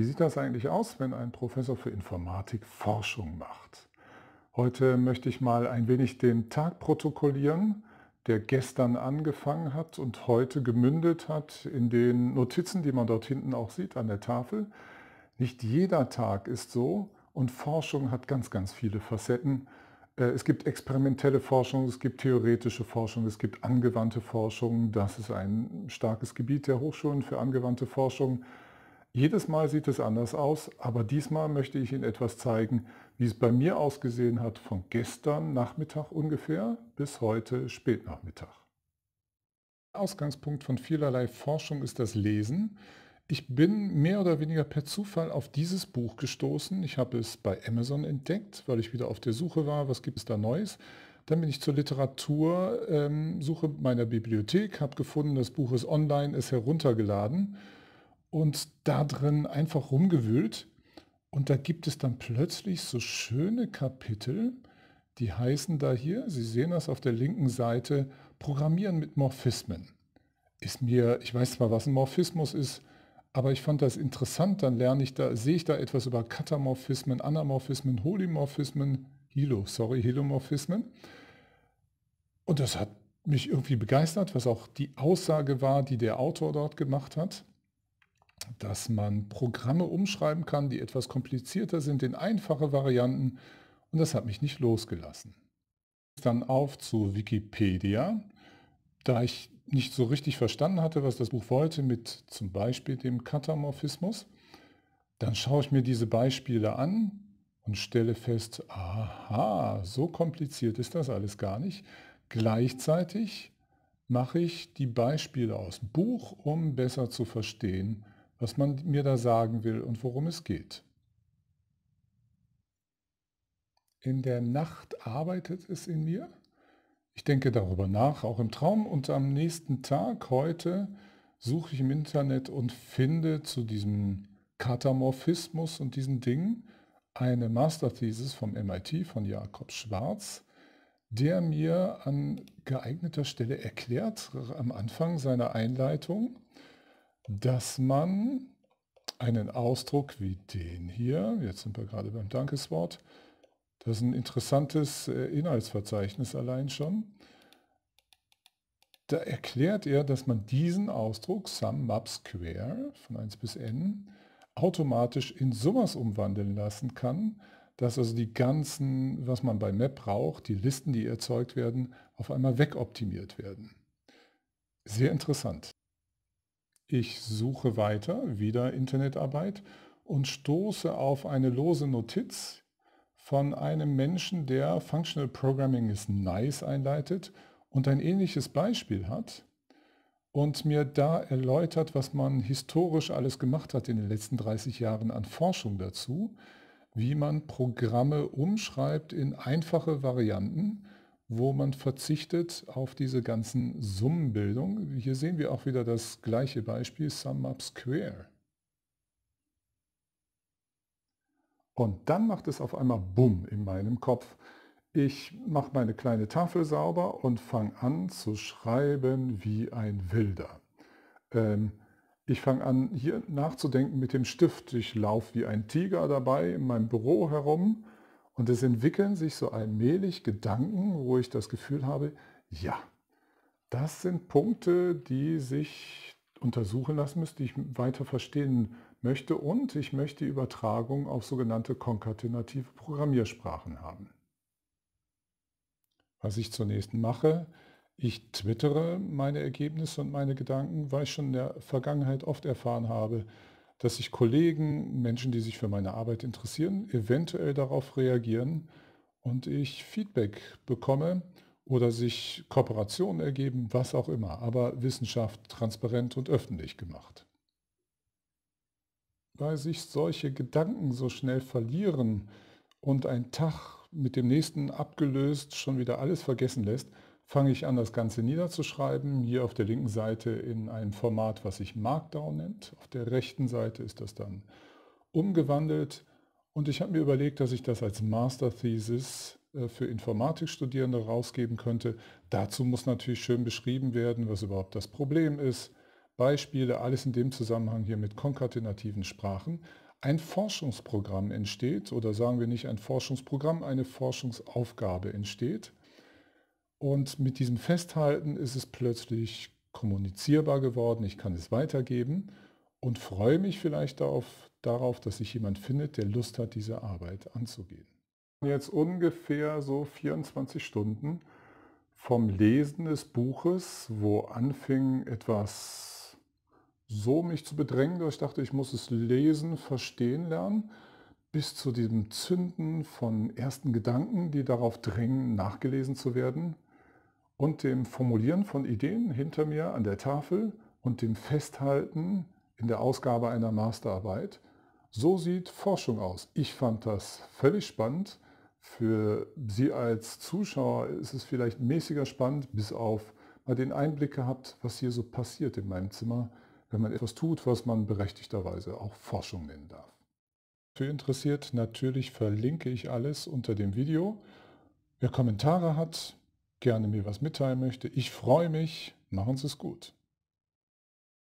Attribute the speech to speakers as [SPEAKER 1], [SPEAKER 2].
[SPEAKER 1] Wie sieht das eigentlich aus, wenn ein Professor für Informatik Forschung macht? Heute möchte ich mal ein wenig den Tag protokollieren, der gestern angefangen hat und heute gemündet hat in den Notizen, die man dort hinten auch sieht an der Tafel. Nicht jeder Tag ist so und Forschung hat ganz, ganz viele Facetten. Äh, es gibt experimentelle Forschung, es gibt theoretische Forschung, es gibt angewandte Forschung. Das ist ein starkes Gebiet der Hochschulen für angewandte Forschung. Jedes Mal sieht es anders aus, aber diesmal möchte ich Ihnen etwas zeigen, wie es bei mir ausgesehen hat von gestern Nachmittag ungefähr bis heute Spätnachmittag. Ausgangspunkt von vielerlei Forschung ist das Lesen. Ich bin mehr oder weniger per Zufall auf dieses Buch gestoßen. Ich habe es bei Amazon entdeckt, weil ich wieder auf der Suche war, was gibt es da Neues. Dann bin ich zur Literatursuche ähm, meiner Bibliothek, habe gefunden, das Buch ist online, ist heruntergeladen und da drin einfach rumgewühlt. Und da gibt es dann plötzlich so schöne Kapitel, die heißen da hier, Sie sehen das auf der linken Seite, Programmieren mit Morphismen. Ist mir, ich weiß zwar, was ein Morphismus ist, aber ich fand das interessant, dann lerne ich da, sehe ich da etwas über Katamorphismen, Anamorphismen, Holimorphismen, Hilo, sorry, Hilomorphismen. Und das hat mich irgendwie begeistert, was auch die Aussage war, die der Autor dort gemacht hat dass man Programme umschreiben kann, die etwas komplizierter sind in einfache Varianten und das hat mich nicht losgelassen. Dann auf zu Wikipedia, da ich nicht so richtig verstanden hatte, was das Buch wollte mit zum Beispiel dem Katamorphismus. Dann schaue ich mir diese Beispiele an und stelle fest, aha, so kompliziert ist das alles gar nicht. Gleichzeitig mache ich die Beispiele aus dem Buch, um besser zu verstehen, was man mir da sagen will und worum es geht. In der Nacht arbeitet es in mir. Ich denke darüber nach, auch im Traum und am nächsten Tag heute suche ich im Internet und finde zu diesem Katamorphismus und diesen Dingen eine Masterthesis vom MIT von Jakob Schwarz, der mir an geeigneter Stelle erklärt, am Anfang seiner Einleitung, dass man einen Ausdruck wie den hier, jetzt sind wir gerade beim Dankeswort, das ist ein interessantes äh, Inhaltsverzeichnis allein schon. Da erklärt er, dass man diesen Ausdruck Sum Map Square von 1 bis n automatisch in Summas umwandeln lassen kann, dass also die ganzen, was man bei Map braucht, die Listen, die erzeugt werden, auf einmal wegoptimiert werden. Sehr interessant. Ich suche weiter, wieder Internetarbeit, und stoße auf eine lose Notiz von einem Menschen, der Functional Programming is Nice einleitet und ein ähnliches Beispiel hat und mir da erläutert, was man historisch alles gemacht hat in den letzten 30 Jahren an Forschung dazu, wie man Programme umschreibt in einfache Varianten, wo man verzichtet auf diese ganzen Summenbildung. Hier sehen wir auch wieder das gleiche Beispiel, Sum Up Square. Und dann macht es auf einmal Bumm in meinem Kopf. Ich mache meine kleine Tafel sauber und fange an zu schreiben wie ein Wilder. Ähm, ich fange an, hier nachzudenken mit dem Stift. Ich laufe wie ein Tiger dabei in meinem Büro herum und es entwickeln sich so allmählich Gedanken, wo ich das Gefühl habe, ja, das sind Punkte, die sich untersuchen lassen müssen, die ich weiter verstehen möchte. Und ich möchte die Übertragung auf sogenannte konkatenative Programmiersprachen haben. Was ich zunächst mache, ich twittere meine Ergebnisse und meine Gedanken, weil ich schon in der Vergangenheit oft erfahren habe, dass sich Kollegen, Menschen, die sich für meine Arbeit interessieren, eventuell darauf reagieren und ich Feedback bekomme oder sich Kooperationen ergeben, was auch immer, aber Wissenschaft transparent und öffentlich gemacht. Weil sich solche Gedanken so schnell verlieren und ein Tag mit dem nächsten abgelöst schon wieder alles vergessen lässt, fange ich an, das Ganze niederzuschreiben. Hier auf der linken Seite in einem Format, was sich Markdown nennt. Auf der rechten Seite ist das dann umgewandelt. Und ich habe mir überlegt, dass ich das als Master Thesis äh, für Informatikstudierende rausgeben könnte. Dazu muss natürlich schön beschrieben werden, was überhaupt das Problem ist. Beispiele, alles in dem Zusammenhang hier mit konkatenativen Sprachen. Ein Forschungsprogramm entsteht, oder sagen wir nicht ein Forschungsprogramm, eine Forschungsaufgabe entsteht. Und mit diesem Festhalten ist es plötzlich kommunizierbar geworden, ich kann es weitergeben und freue mich vielleicht darauf, darauf, dass sich jemand findet, der Lust hat, diese Arbeit anzugehen. Jetzt ungefähr so 24 Stunden vom Lesen des Buches, wo anfing etwas so mich zu bedrängen, dass ich dachte, ich muss es lesen, verstehen lernen, bis zu diesem Zünden von ersten Gedanken, die darauf drängen, nachgelesen zu werden, und dem Formulieren von Ideen hinter mir an der Tafel und dem Festhalten in der Ausgabe einer Masterarbeit. So sieht Forschung aus. Ich fand das völlig spannend. Für Sie als Zuschauer ist es vielleicht mäßiger spannend, bis auf mal den Einblick gehabt, was hier so passiert in meinem Zimmer, wenn man etwas tut, was man berechtigterweise auch Forschung nennen darf. Für interessiert natürlich verlinke ich alles unter dem Video. Wer Kommentare hat, gerne mir was mitteilen möchte. Ich freue mich. Machen Sie es gut.